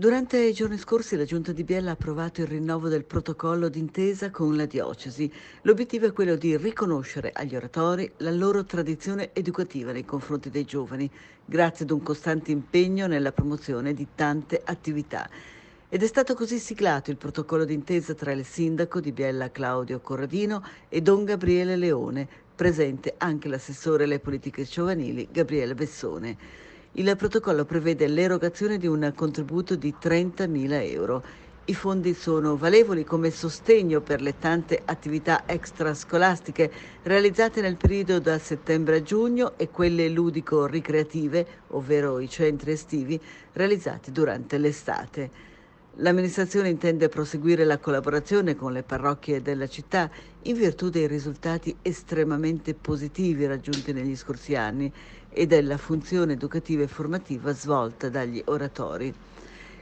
Durante i giorni scorsi la Giunta di Biella ha approvato il rinnovo del protocollo d'intesa con la Diocesi. L'obiettivo è quello di riconoscere agli oratori la loro tradizione educativa nei confronti dei giovani, grazie ad un costante impegno nella promozione di tante attività. Ed è stato così siglato il protocollo d'intesa tra il sindaco di Biella Claudio Corradino e don Gabriele Leone, presente anche l'assessore alle politiche giovanili Gabriele Bessone. Il protocollo prevede l'erogazione di un contributo di 30.000 euro. I fondi sono valevoli come sostegno per le tante attività extrascolastiche realizzate nel periodo da settembre a giugno e quelle ludico-ricreative, ovvero i centri estivi, realizzati durante l'estate. L'amministrazione intende proseguire la collaborazione con le parrocchie della città in virtù dei risultati estremamente positivi raggiunti negli scorsi anni e della funzione educativa e formativa svolta dagli oratori.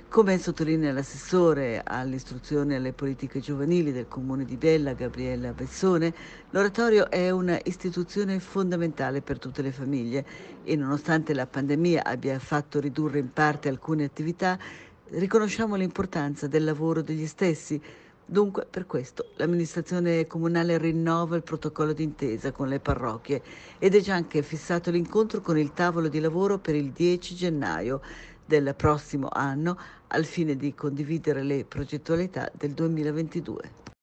Come sottolinea l'assessore all'istruzione e alle politiche giovanili del comune di Biella, Gabriella Bessone, l'oratorio è un'istituzione fondamentale per tutte le famiglie e nonostante la pandemia abbia fatto ridurre in parte alcune attività, Riconosciamo l'importanza del lavoro degli stessi. Dunque, per questo, l'amministrazione comunale rinnova il protocollo d'intesa con le parrocchie ed è già anche fissato l'incontro con il tavolo di lavoro per il 10 gennaio del prossimo anno al fine di condividere le progettualità del 2022.